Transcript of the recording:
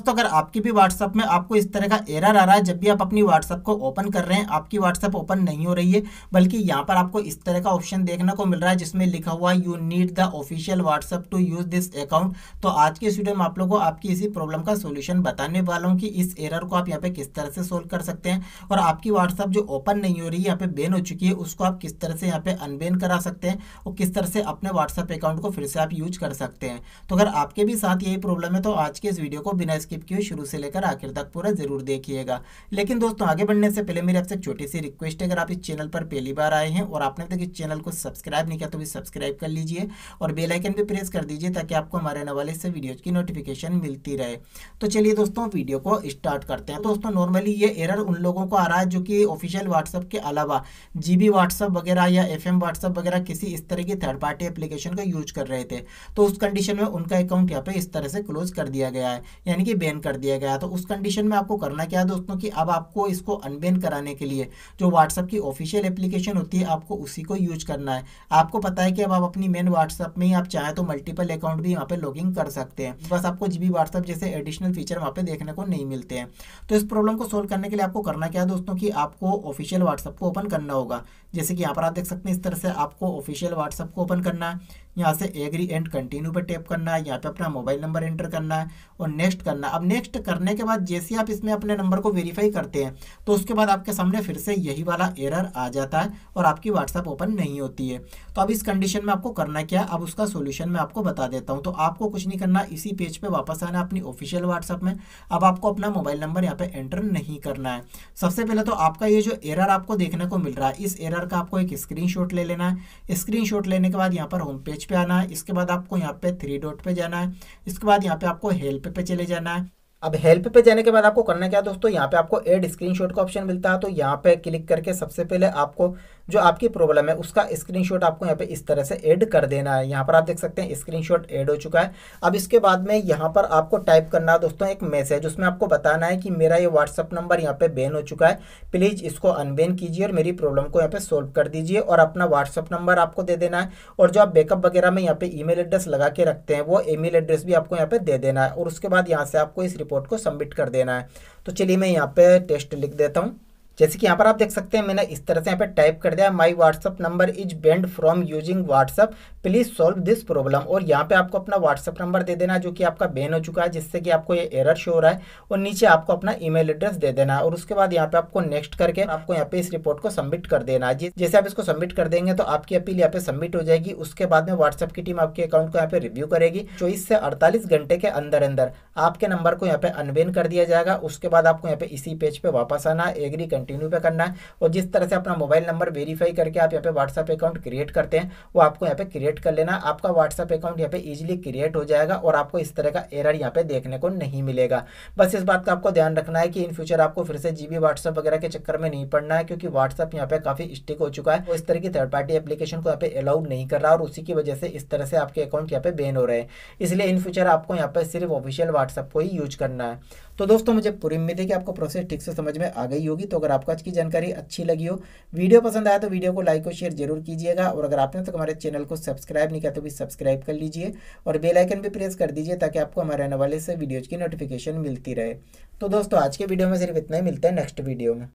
दोस्तों अगर आपकी भी व्हाट्सअप में आपको इस तरह का एरर आ रहा है जब भी आप अपनी व्हाट्सअप को ओपन कर रहे हैं आपकी व्हाट्सअप ओपन नहीं हो रही है बल्कि यहाँ पर आपको इस तरह का ऑप्शन देखने को मिल रहा है जिसमें लिखा हुआ you need the official WhatsApp to use this account तो आज के स्टूडियो में आप लोगों को आपकी इसी प्रॉब्लम का सोल्यूशन बताने वाला हूँ कि इस एरर को आप यहाँ पे किस तरह से सोल्व कर सकते हैं और आपकी व्हाट्सअप जो ओपन नहीं हो रही है यहाँ पे बेन हो चुकी है उसको आप किस तरह से यहाँ पे अनबेन करा सकते हैं और किस तरह से अपने व्हाट्सअप अकाउंट को फिर से आप यूज कर सकते हैं तो अगर आपके भी साथ यही प्रॉब्लम है तो आज के इस वीडियो को बिना स्किप किए शुरू से लेकर आखिर तक पूरा ज़रूर देखिएगा लेकिन दोस्तों आगे बढ़ने से पहले मेरी आपसे छोटी सी रिक्वेस्ट है अगर आप इस चैनल पर पहली बार आए हैं और आपने तक इस चैनल को सब्सक्राइब नहीं किया तो भी सब्सक्राइब कर लीजिए और बेलाइकन भी प्रेस कर दीजिए ताकि आपको हमारे आने वाले से वीडियो की नोटिफिकेशन मिलती रहे तो चलिए दोस्तों वीडियो को स्टार्ट करते हैं दोस्तों नॉर्मली ये एरर उन लोगों को आ रहा है जो कि ऑफिशियल व्हाट्सअप के अलावा जी बी वगैरह या एफ एम वगैरह किसी इस तरह की थर्ड पार्टी एप्लीकेशन का यूज कर रहे थे तो उस कंडीशन में उनका अकाउंट यहाँ पे इस तरह से क्लोज कर दिया गया है यानी कि बैन कर दिया गया तो उस कंडीशन में आपको करना क्या है दोस्तों कि अब आपको इसको अनबैन कराने के लिए जो व्हाट्सअप की ऑफिशियल एप्लीकेशन होती है आपको उसी को यूज करना है आपको पता है कि अब आप अपनी मेन व्हाट्सअप में ही आप चाहें तो मल्टीपल अकाउंट भी यहाँ पे लॉगिंग कर सकते हैं बस आपको जी बी जैसे एडिशनल फीचर वहाँ पे देखने को नहीं मिलते हैं तो इस प्रॉब्लम को सोल्व करने के लिए आपको करना क्या है दोस्तों की आपको ऑफिशियल व्हाट्सअप को ओपन करना होगा जैसे कि यहाँ पर आप देख सकते हैं इस तरह से आपको ऑफिशियल व्हाट्सअप को ओपन करना है यहाँ से एग्री एंड कंटिन्यू पर टैप करना है यहाँ पे अपना मोबाइल नंबर एंटर करना है और नेक्स्ट करना है अब नेक्स्ट करने के बाद जैसे आप इसमें अपने नंबर को वेरीफाई करते हैं तो उसके बाद आपके सामने फिर से यही वाला एरर आ जाता है और आपकी व्हाट्सअप ओपन नहीं होती है तो अब इस कंडीशन में आपको करना क्या है अब उसका सोल्यूशन मैं आपको बता देता हूँ तो आपको कुछ नहीं करना इसी पेज पर पे वापस आना अपनी ऑफिशियल व्हाट्सअप में अब आपको अपना मोबाइल नंबर यहाँ पर एंटर नहीं करना है सबसे पहले तो आपका ये जो एरर आपको देखने को मिल रहा है इस एरर का आपको एक स्क्रीन ले लेना है स्क्रीन लेने के बाद यहाँ पर होम पेज पे आना है इसके बाद आपको यहाँ पे थ्री डॉट पे जाना है इसके बाद यहाँ पे आपको हेल्प पे चले जाना है अब हेल्प पे जाने के बाद आपको करना क्या है दोस्तों यहाँ पे आपको एड स्क्रीनशॉट का ऑप्शन मिलता है तो यहाँ पे क्लिक करके सबसे पहले आपको जो आपकी प्रॉब्लम है उसका स्क्रीनशॉट आपको यहाँ पे इस तरह से ऐड कर देना है यहाँ पर आप देख सकते हैं स्क्रीनशॉट ऐड हो चुका है अब इसके बाद में यहाँ पर आपको टाइप करना है दोस्तों एक मैसेज उसमें आपको बताना है कि मेरा ये व्हाट्सअप नंबर यहाँ पे बैन हो चुका है प्लीज़ इसको अनबैन कीजिए और मेरी प्रॉब्लम को यहाँ पे सॉल्व कर दीजिए और अपना व्हाट्सअप नंबर आपको दे देना है और जो आप बैकअप वगैरह में यहाँ पे ईमेल एड्रेस लगा के रखते हैं वो ईमेल एड्रेस भी आपको यहाँ पे दे देना है और उसके बाद यहाँ से आपको इस रिपोर्ट को सबमिट कर देना है तो चलिए मैं यहाँ पे टेस्ट लिख देता हूँ जैसे कि यहाँ पर आप देख सकते हैं मैंने इस तरह से यहाँ पे टाइप कर दिया my WhatsApp number is banned from using WhatsApp please solve this problem और यहाँ पे आपको अपना व्हाट्सअप नंबर दे देना जो कि आपका बैन हो चुका है जिससे कि आपको ये एरर शो हो रहा है और नीचे आपको अपना ईमेल एड्रेस दे देना है और उसके बाद यहाँ पे आपको नेक्स्ट करके आपको यहाँ पे इस रिपोर्ट को सबमिट कर देना है जैसे आप इसको सबमिट कर देंगे तो आपकी अपील यहाँ पे सबमिट हो जाएगी उसके बाद में व्हाट्सअप की टीम आपके अकाउंट को यहाँ पे रिव्यू करेगी चौबीस से अड़तालीस घंटे के अंदर अंदर आपके नंबर को यहाँ पे अनबेन कर दिया जाएगा उसके बाद आपको यहाँ पे इसी पेज पे वापस आना एग्री कंटिन्यू कंटिन्यू पे करना है और जिस तरह से अपना मोबाइल नंबर वेरीफाई करके आप यहाँ पे व्हाट्सअप अकाउंट क्रिएट करते हैं वो आपको यहाँ पे क्रिएट कर लेना आपका व्हाट्सअप अकाउंट यहाँ पे ईजिली क्रिएट हो जाएगा और आपको इस तरह का एरर यहाँ पे देखने को नहीं मिलेगा बस इस बात का आपको ध्यान रखना है कि इन फ्यूचर आपको फिर से जीबी व्हाट्सअप वगैरह के चक्कर में नहीं पड़ना है क्योंकि व्हाट्सअप यहाँ पे काफी स्टिक हो चुका है वो इस तरह की थर्ड पार्टी एप्लीकेशन को यहाँ पे अलाउड नहीं कर रहा और उसी की वजह से इस तरह से आपके अकाउंट यहाँ पे बैन हो रहे हैं इसलिए इन फ्यूचर आपको यहाँ पे सिर्फ ऑफिशियल व्हाट्सअप को ही यूज करना है तो दोस्तों मुझे पूरी उम्मीद है कि आपको प्रोसेस ठीक से समझ में आ गई होगी तो अगर अगर आपको आज की जानकारी अच्छी लगी हो वीडियो पसंद आया तो वीडियो को लाइक और शेयर जरूर कीजिएगा और अगर आपने तक तो हमारे चैनल को सब्सक्राइब नहीं किया तो भी सब्सक्राइब कर लीजिए और बेलाइकन भी प्रेस कर दीजिए ताकि आपको हमारे आने वाले से वीडियोज़ की नोटिफिकेशन मिलती रहे तो दोस्तों आज के वीडियो में सिर्फ इतना ही मिलता है नेक्स्ट वीडियो में